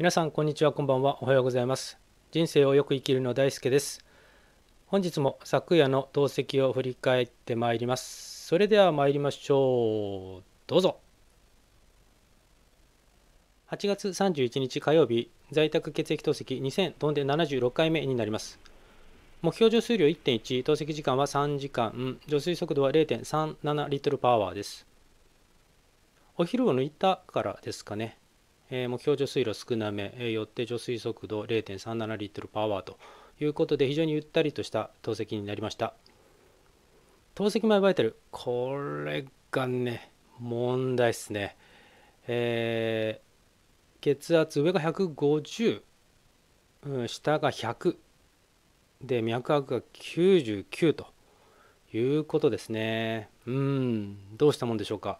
皆さんこんにちはこんばんはおはようございます人生をよく生きるの大輔です本日も昨夜の投石を振り返ってまいりますそれでは参りましょうどうぞ8月31日火曜日在宅血液透析2000飛んで76回目になります目標除水量1.1透析時間は3時間除水速度は0.37リットルパワーですお昼を抜いたからですかねえ目標貯水路少なめ、えよって除水速度0.37リットルパワーということで非常にゆったりとした透析になりました透析前バイタルこれがね問題ですねえー、血圧上が150、うん、下が100で脈拍が99ということですねうんどうしたもんでしょうか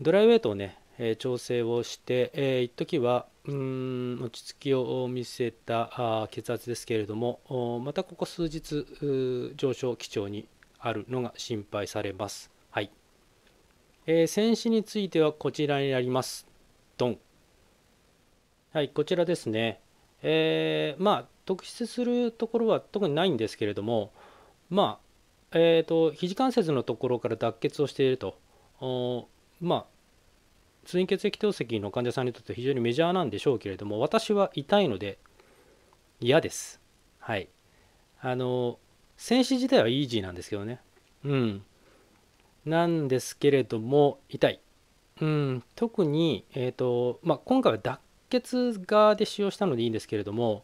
ドライウェイトをねえ調整をして、えー、一時はうん落ち着きを見せたあ血圧ですけれどもまたここ数日上昇基調にあるのが心配されます。はい、えー、戦死についてはこちらになります。ドン。はい、こちらですね。えー、まあ、特筆するところは特にないんですけれども、まあ、えーと、肘関節のところから脱血をしていると、おまあ、通院血液透析の患者さんにとって非常にメジャーなんでしょうけれども私は痛いので嫌ですはいあの戦死自体はイージーなんですけどねうんなんですけれども痛いうん特に、えーとまあ、今回は脱血側で使用したのでいいんですけれども、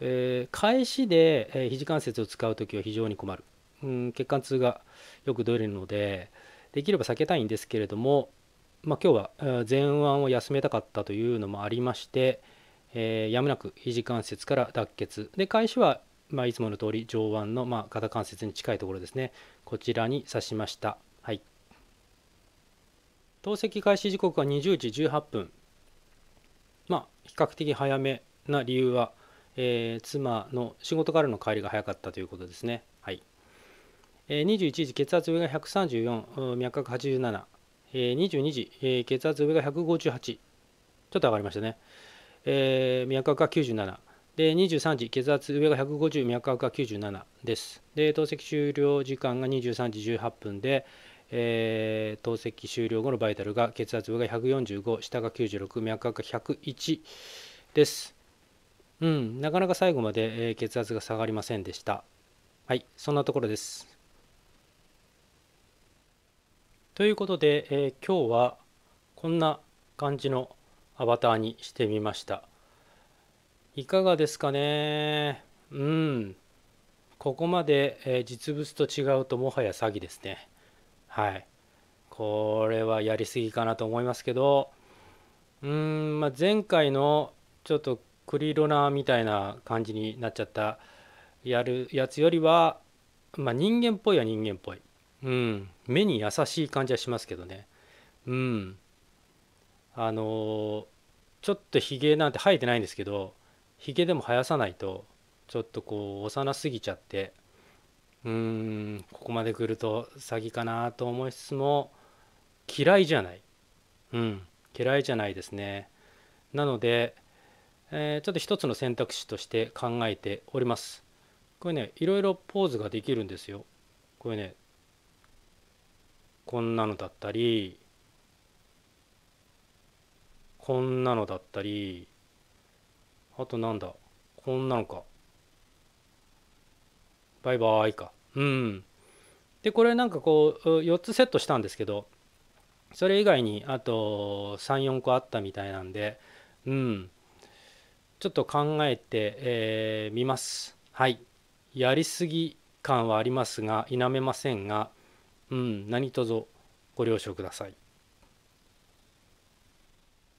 えー、返しで、えー、肘関節を使う時は非常に困る、うん、血管痛がよく出るのでできれば避けたいんですけれどもまあ、今日は前腕を休めたかったというのもありまして、えー、やむなく肘関節から脱血で返しは、まあ、いつもの通り上腕の、まあ、肩関節に近いところですねこちらに刺しました、はい、透析開始時刻は20時18分まあ比較的早めな理由は、えー、妻の仕事からの帰りが早かったということですねはい21時血圧上が134脈拍87 22時、血圧上が158、ちょっと上がりましたね。えー、脈拍が97。で、23時、血圧上が150、脈拍が97です。で、透析終了時間が23時18分で、えー、透析終了後のバイタルが血圧上が145、下が96、脈拍が101です。うん、なかなか最後まで、えー、血圧が下がりませんでした。はい、そんなところです。ということで、えー、今日はこんな感じのアバターにしてみました。いかがですかねうん。ここまで、えー、実物と違うともはや詐欺ですね。はい。これはやりすぎかなと思いますけど、うん、まあ、前回のちょっとクリロナみたいな感じになっちゃったやるやつよりは、まあ、人間っぽいは人間っぽい。うん、目に優しい感じはしますけどね。うん。あのーちょっとひげなんて生えてないんですけどひげでも生やさないとちょっとこう幼すぎちゃってうーんここまで来ると詐欺かなと思いつつも嫌いじゃないうん嫌いじゃないですねなので、えー、ちょっと一つの選択肢として考えておりますこれねいろいろポーズができるんですよこれねこんなのだったりこんなのだったりあとなんだこんなのかバイバイかうんでこれなんかこう4つセットしたんですけどそれ以外にあと34個あったみたいなんでうんちょっと考えてみ、えー、ますはいやりすぎ感はありますが否めませんがうん、何卒ご了承ください。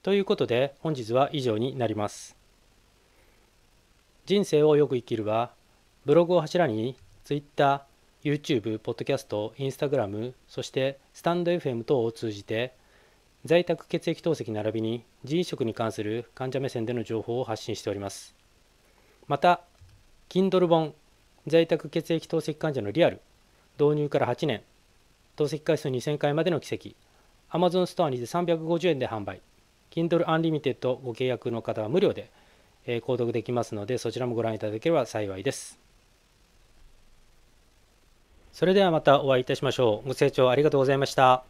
ということで本日は以上になります。人生をよく生きるはブログを柱に Twitter、YouTube、Podcast、Instagram、そしてスタンド FM 等を通じて在宅血液透析並びに腎移植に関する患者目線での情報を発信しております。また、Kindle 本在宅血液透析患者のリアル導入から8年透析回数2000回までの奇跡 Amazon ストアにて350円で販売 Kindle Unlimited ご契約の方は無料で、え購読できますのでそちらもご覧いただければ幸いですそれではまたお会いいたしましょうご清聴ありがとうございました